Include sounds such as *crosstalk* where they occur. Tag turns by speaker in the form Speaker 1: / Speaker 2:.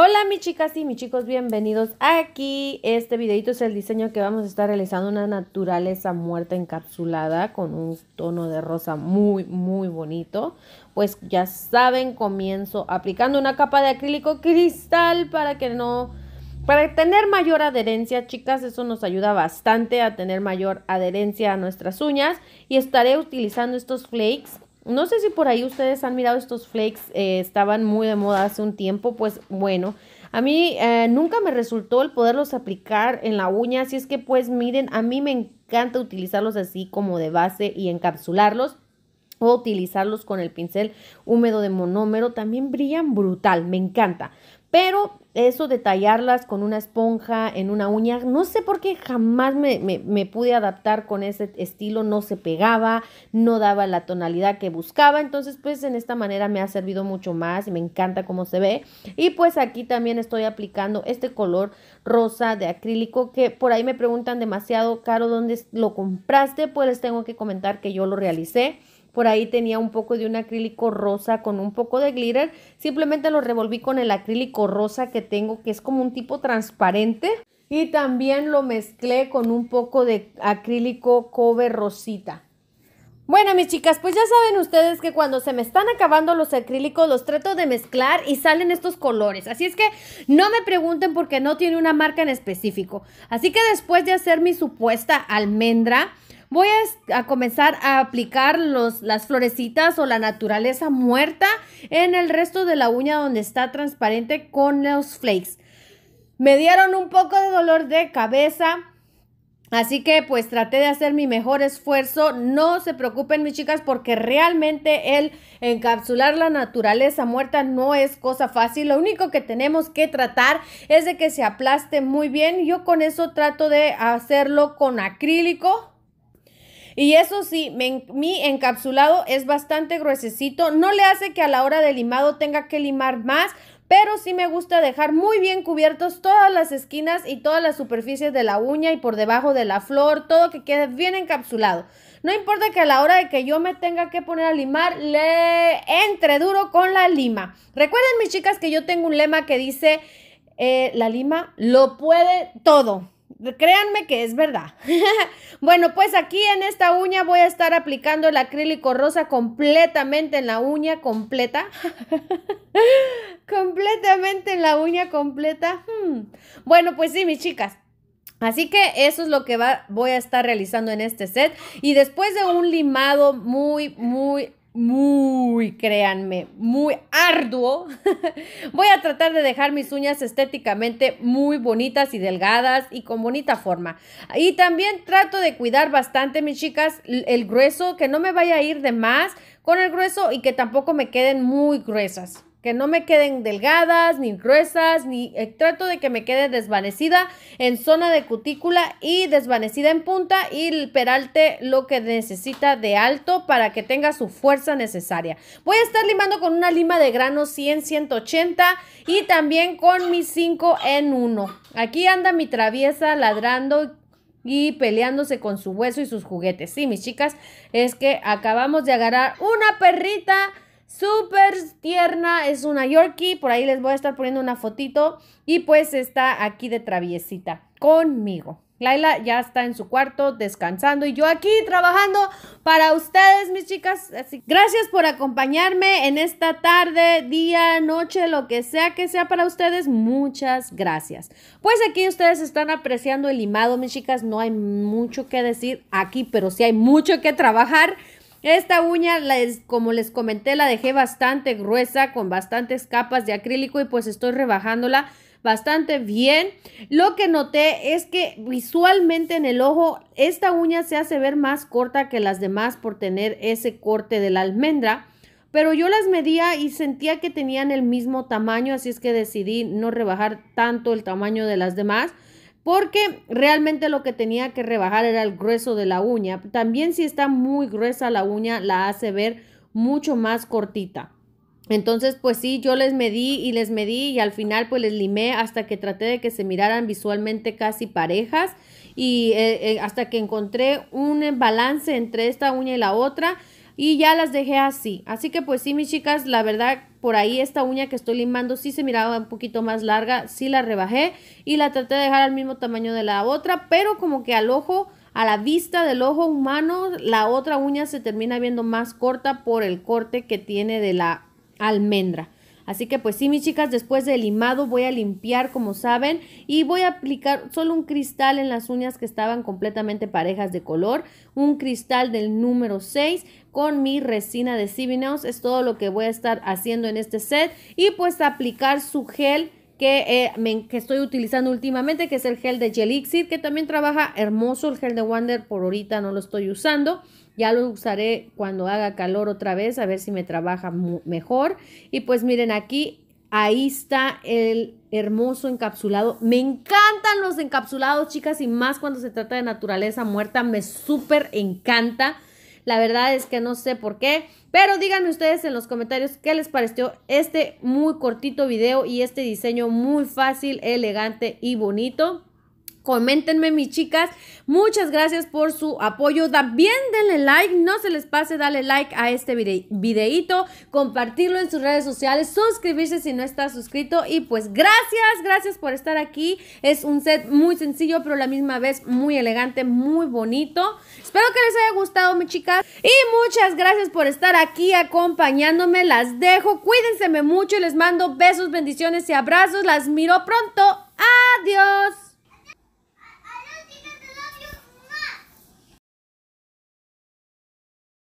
Speaker 1: Hola mis chicas y mis chicos, bienvenidos aquí. Este videito es el diseño que vamos a estar realizando, una naturaleza muerta encapsulada con un tono de rosa muy, muy bonito. Pues ya saben, comienzo aplicando una capa de acrílico cristal para que no... Para tener mayor adherencia, chicas, eso nos ayuda bastante a tener mayor adherencia a nuestras uñas. Y estaré utilizando estos flakes no sé si por ahí ustedes han mirado estos flakes, eh, estaban muy de moda hace un tiempo, pues bueno, a mí eh, nunca me resultó el poderlos aplicar en la uña, así es que pues miren, a mí me encanta utilizarlos así como de base y encapsularlos o utilizarlos con el pincel húmedo de monómero, también brillan brutal, me encanta. Pero eso de tallarlas con una esponja en una uña, no sé por qué jamás me, pude adaptar con ese estilo, no se pegaba, no daba la tonalidad que buscaba, entonces pues en esta manera me ha servido mucho más y me encanta cómo se ve. Y pues aquí también estoy aplicando este color rosa de acrílico que por ahí me preguntan demasiado caro dónde lo compraste, pues les tengo que comentar que yo lo realicé por ahí tenía un poco de un acrílico rosa con un poco de glitter, simplemente lo revolví con el acrílico rosa que tengo que es como un tipo transparente y también lo mezclé con un poco de acrílico cobre rosita. Bueno, mis chicas, pues ya saben ustedes que cuando se me están acabando los acrílicos los trato de mezclar y salen estos colores. Así es que no me pregunten porque no tiene una marca en específico. Así que después de hacer mi supuesta almendra, voy a, comenzar a aplicar las florecitas o la naturaleza muerta en el resto de la uña donde está transparente con los flakes. Me dieron un poco de dolor de cabeza. Así que pues traté de hacer mi mejor esfuerzo. No se preocupen mis chicas porque realmente el encapsular la naturaleza muerta no es cosa fácil. Lo único que tenemos que tratar es de que se aplaste muy bien. Yo con eso trato de hacerlo con acrílico y eso sí, mi encapsulado es bastante gruesecito, no le hace que a la hora de limado tenga que limar más, pero sí me gusta dejar muy bien cubiertos todas las esquinas y todas las superficies de la uña y por debajo de la flor, todo que quede bien encapsulado. No importa que a la hora de que yo me tenga que poner a limar, le entre duro con la lima. Recuerden mis chicas que yo tengo un lema que dice, eh, la lima lo puede todo. Créanme que es verdad. *laughs* bueno, pues aquí en esta uña voy a estar aplicando el acrílico rosa completamente en la uña completa. *laughs* completamente en la uña completa. Hmm. Bueno, pues sí, mis chicas. Así que eso es lo que va, voy a estar realizando en este set. Y después de un limado muy, muy muy, créanme, muy arduo. *laughs* Voy a tratar de dejar mis uñas estéticamente muy bonitas y delgadas y con bonita forma. Y también trato de cuidar bastante, mis chicas, el grueso, que no me vaya a ir de más con el grueso y que tampoco me queden muy gruesas que no me queden delgadas, ni gruesas, ni eh, trato de que me quede desvanecida en zona de cutícula y desvanecida en punta y el peralte lo que necesita de alto para que tenga su fuerza necesaria. Voy a estar limando con una lima de grano 100, 180 y también con mi 5 en 1. Aquí anda mi traviesa ladrando y peleándose con su hueso y sus juguetes. Sí, mis chicas, es que acabamos de agarrar una perrita súper tierna, es una Yorkie, por ahí les voy a estar poniendo una fotito y pues está aquí de traviesita conmigo. Laila ya está en su cuarto descansando y yo aquí trabajando para ustedes, mis chicas. Así, gracias por acompañarme en esta tarde, día, noche, lo que sea que sea para ustedes. Muchas gracias. Pues aquí ustedes están apreciando el limado, mis chicas. No hay mucho que decir aquí, pero sí hay mucho que trabajar. Esta uña, les, como les comenté, la dejé bastante gruesa con bastantes capas de acrílico y pues estoy rebajándola bastante bien. Lo que noté es que visualmente en el ojo esta uña se hace ver más corta que las demás por tener ese corte de la almendra. Pero yo las medía y sentía que tenían el mismo tamaño, así es que decidí no rebajar tanto el tamaño de las demás porque realmente lo que tenía que rebajar era el grueso de la uña. También si está muy gruesa la uña, la hace ver mucho más cortita. Entonces, pues sí, yo les medí y les medí y al final pues les limé hasta que traté de que se miraran visualmente casi parejas y eh, eh, hasta que encontré un balance entre esta uña y la otra y ya las dejé así. Así que pues sí, mis chicas, la verdad, por ahí esta uña que estoy limando sí se miraba un poquito más larga, sí la rebajé y la traté de dejar al mismo tamaño de la otra, pero como que al ojo, a la vista del ojo humano, la otra uña se termina viendo más corta por el corte que tiene de la almendra. Así que pues sí, mis chicas, después del limado voy a limpiar como saben y voy a aplicar solo un cristal en las uñas que estaban completamente parejas de color, un cristal del número 6 con mi resina de Civinos. Es todo lo que voy a estar haciendo en este set y pues aplicar su gel eh, que, estoy utilizando últimamente, que es el gel de Gelixir, que también trabaja hermoso el gel de Wonder, por ahorita no lo estoy usando. Ya lo usaré cuando haga calor otra vez, a ver si me trabaja mejor. Y pues miren aquí, ahí está el hermoso encapsulado. Me encantan los encapsulados, chicas, y más cuando se trata de naturaleza muerta, me súper encanta. La verdad es que no sé por qué. Pero díganme ustedes en los comentarios qué les pareció este muy cortito video y este diseño muy fácil, elegante y bonito. Coméntenme, mis chicas. Muchas gracias por su apoyo. También denle like. No se les pase Dale like a este videito, compartirlo en sus redes sociales, suscribirse si no está suscrito. Y pues gracias, gracias por estar aquí. Es un set muy sencillo, pero la misma vez muy elegante, muy bonito. Espero que les haya gustado, mis chicas. Y muchas gracias por estar aquí acompañándome. Las dejo. Cuídense mucho. y Les mando besos, bendiciones y abrazos. Las miro pronto. Adiós.